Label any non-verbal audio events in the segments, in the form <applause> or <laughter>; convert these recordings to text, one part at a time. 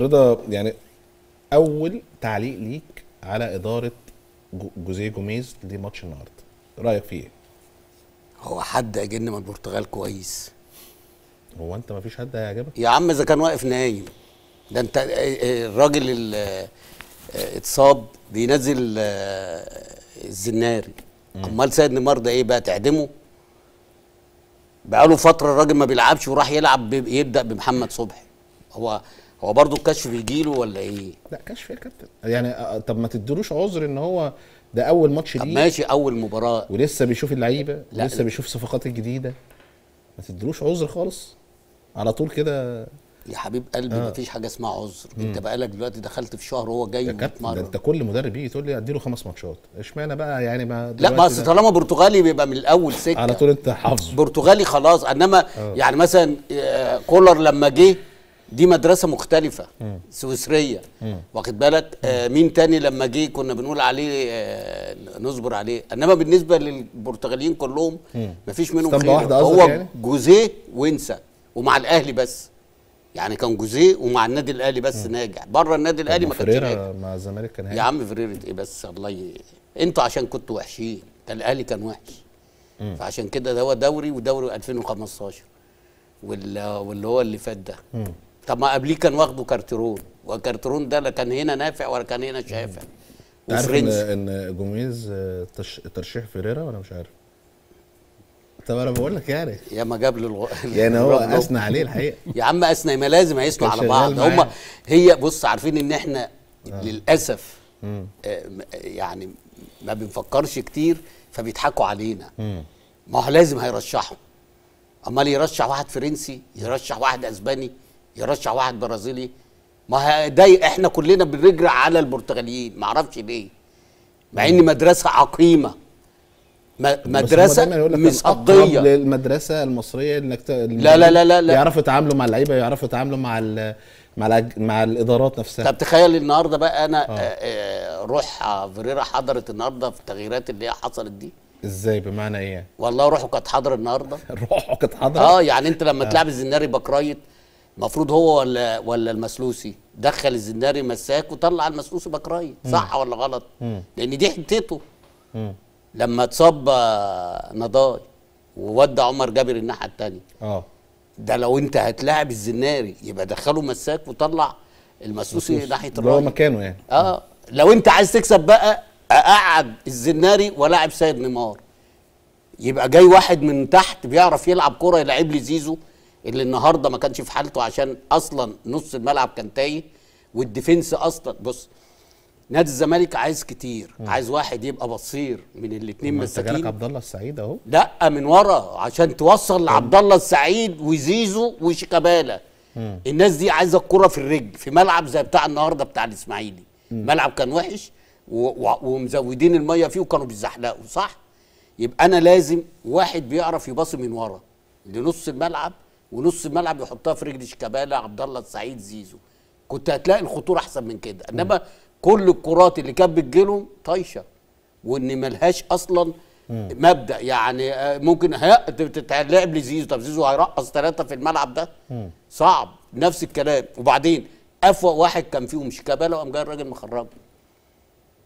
رضا يعني اول تعليق ليك على اداره جوزيه جوميز لماتش النهارده رايك فيه ايه هو حد اجن من البرتغال كويس هو انت ما فيش حد هيعجبك يا عم اذا كان واقف نايم ده انت آه، آه، الراجل اللي آه، اتصاب بينزل الزناري امال سيد نيمار ده ايه بقى تعدمه بقاله فتره الراجل ما بيلعبش وراح يلعب يبدا بمحمد صبحي هو هو برضه الكشف له ولا ايه؟ لا كشف يا كابتن يعني آه، آه، طب ما تديلوش عذر ان هو ده اول ماتش ليه ماشي اول مباراه ولسه بيشوف اللعيبه ولسه لا. بيشوف صفقات الجديده ما تديلوش عذر خالص على طول كده يا حبيب قلبي آه. مفيش حاجه اسمها عذر مم. انت بقالك دلوقتي دخلت في شهر وهو جاي كابتن انت كل مدرب يجي تقول لي اديله خمس ماتشات اشمعنى بقى يعني ما لا بس طالما برتغالي بيبقى من الاول سكه على طول انت حافظه برتغالي خلاص انما آه. يعني مثلا آه، كولر لما جه دي مدرسه مختلفه سويسريه واخد بالك آه مين تاني لما جه كنا بنقول عليه آه نصبر عليه انما بالنسبه للبرتغاليين كلهم مم. مفيش منهم خير هو يعني؟ جوزيه وانسى ومع الاهلي بس يعني كان جوزيه ومع النادي الاهلي بس مم. ناجح بره النادي الاهلي ما كانش ناجح مع الزمالك كان هاي. يا عم فريرة ايه بس الله ي... انتوا عشان كنتوا وحشين كان الاهلي كان وحش مم. فعشان كده ده هو دوري ودوري 2015 واللي هو اللي فات ده طب ما قبليه كان واخده كارترون وكارترون ده لا كان هنا نافع ولا كان هنا شافع عارف ان ان جوميز آه، ترشيح فيريرا ولا مش عارف؟ طب انا بقول لك يعني يا ما جاب له يعني هو <laughs> اثنى عليه الحقيقه <laughs> يا عم اثنى ما لازم هيثنوا على بعض هم هي بص عارفين ان احنا آه. للاسف آه، يعني ما بنفكرش كتير فبيضحكوا علينا مم. ما هو لازم هيرشحوا امال يرشح واحد فرنسي يرشح واحد اسباني يرشح واحد برازيلي ما ده احنا كلنا بنجري على البرتغاليين ما اعرفش ليه مع ان مدرسه عقيمه مدرسه مصديه للمدرسه المصريه انك ت... لا لا لا لا, يعرفوا يتعاملوا مع اللعيبه يعرفوا يتعاملوا مع مع مع الادارات نفسها طب تخيل النهارده بقى انا آه. آه،, آه، روح فيريرا حضرت النهارده في التغييرات اللي حصلت دي ازاي بمعنى ايه؟ والله روحه كانت حاضره النهارده <laughs> روحه كانت حاضره اه يعني انت لما آه. تلعب الزناري بكرايت المفروض هو ولا ولا المسلوسي دخل الزناري مساك وطلع المسلوسي بكراي صح ولا غلط مم. لان دي حتته لما اتصاب نضاي وودى عمر جابر الناحيه الثانيه اه ده لو انت هتلاعب الزناري يبقى دخله مساك وطلع المسلوسي ناحيه الراي هو مكانه يعني اه لو انت عايز تكسب بقى اقعد الزناري ولاعب سيد نيمار يبقى جاي واحد من تحت بيعرف يلعب كوره يلعب لي زيزو اللي النهارده ما كانش في حالته عشان اصلا نص الملعب كان تايه والديفنس اصلا بص نادي الزمالك عايز كتير م. عايز واحد يبقى بصير من الاثنين مساكين انت عبد الله السعيد اهو لا من ورا عشان توصل لعبد الله السعيد وزيزو وشيكابالا الناس دي عايزه الكره في الرجل في ملعب زي بتاع النهارده بتاع الاسماعيلي ملعب كان وحش ومزودين الميه فيه وكانوا بيزحلقوا صح يبقى انا لازم واحد بيعرف يباصي من ورا لنص الملعب ونص الملعب يحطها في رجل شيكابالا عبد الله السعيد زيزو كنت هتلاقي الخطوره احسن من كده انما كل الكرات اللي كانت بتجيلهم طايشه وان ملهاش اصلا مبدا يعني آه، ممكن تتلعب لزيزو طب زيزو هيرقص ثلاثه في الملعب ده صعب نفس الكلام وبعدين افوق واحد كان فيهم شيكابالا وقام جاي الراجل مخرجه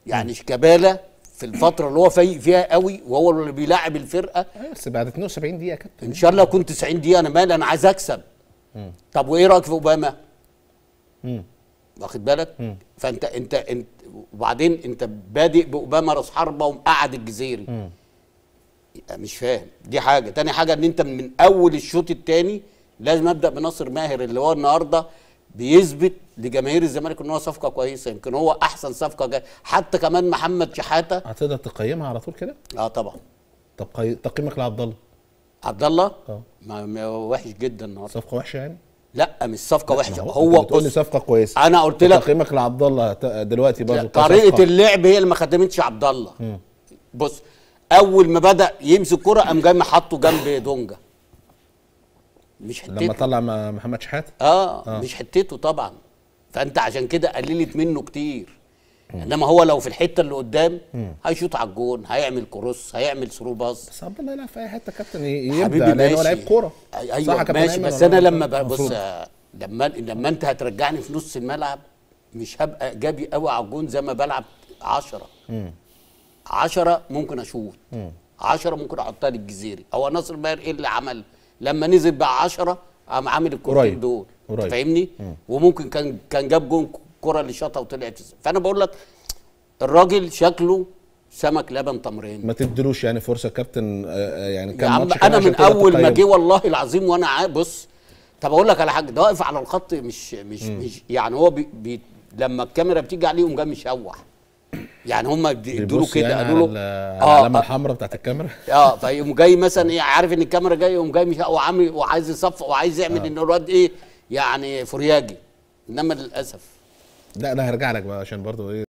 يعني شيكابالا في الفتره اللي هو فايق فيها قوي وهو اللي بيلاعب الفرقه بس بعد 72 دقيقه يا كابتن ان شاء الله اكون 90 دقيقه انا مال انا عايز اكسب مم. طب وايه رايك في اوباما واخد بالك مم. فانت انت انت وبعدين انت بادئ باوباما راس حربه ومقعد الجزيري مم. مش فاهم دي حاجه تاني حاجه ان انت من اول الشوط الثاني لازم ابدا بناصر ماهر اللي هو النهارده بيثبت لجماهير الزمالك ان هو صفقه كويسه يمكن هو احسن صفقه جاي. حتى كمان محمد شحاته هتقدر تقيمها على طول كده؟ اه طبعا طب تقييمك لعبد الله عبد الله؟ اه ما... وحش جدا النهارده صفقه وحشه يعني؟ لا مش صفقه وحشه هو بتقول لي صفقه كويسه انا قلت لك تقييمك لعبد الله دلوقتي برضه طريقه اللعب هي اللي ما خدمتش عبد الله بص اول ما بدا يمسك كرة قام جاي محطه جنب دونجا مش حتته لما طلع محمد شحاته آه, اه مش حتته طبعا فانت عشان كده قللت منه كتير انما هو لو في الحته اللي قدام هيشوط على الجون هيعمل كروس هيعمل ثرو باس بس عبد الله يلعب في اي حته كابتن يبدا لانه هو لعيب كوره ايوه ماشي بس انا لما بص لما لما انت هترجعني في نص الملعب مش هبقى ايجابي قوي على الجون زي ما بلعب 10 10 ممكن اشوط 10 ممكن احطها للجزيري هو ناصر ماهر ايه اللي عمل لما نزل بقى 10 قام عامل الكورتين دول قريب فاهمني وممكن كان كان جاب جون كره اللي شاطها وطلعت فانا بقول لك الراجل شكله سمك لبن تمرين ما تدلوش يعني فرصه كابتن آه، آه، يعني كان يا عم انا من اول ما جه والله العظيم وانا بص طب اقول لك على حاجه ده واقف على الخط مش مش مش يعني هو بي بي لما الكاميرا بتيجي عليه يقوم جاي مشوح يعني هم ادوا له كده يعني قالوا له اه, آه. لما الحمراء بتاعت الكاميرا اه فيقوم جاي مثلا ايه عارف ان الكاميرا جايه يقوم جاي مش وعامل وعايز يصفق وعايز يعمل آه. ان الواد ايه يعني فرياجي انما للاسف لا انا هرجع لك بقى عشان برضو ايه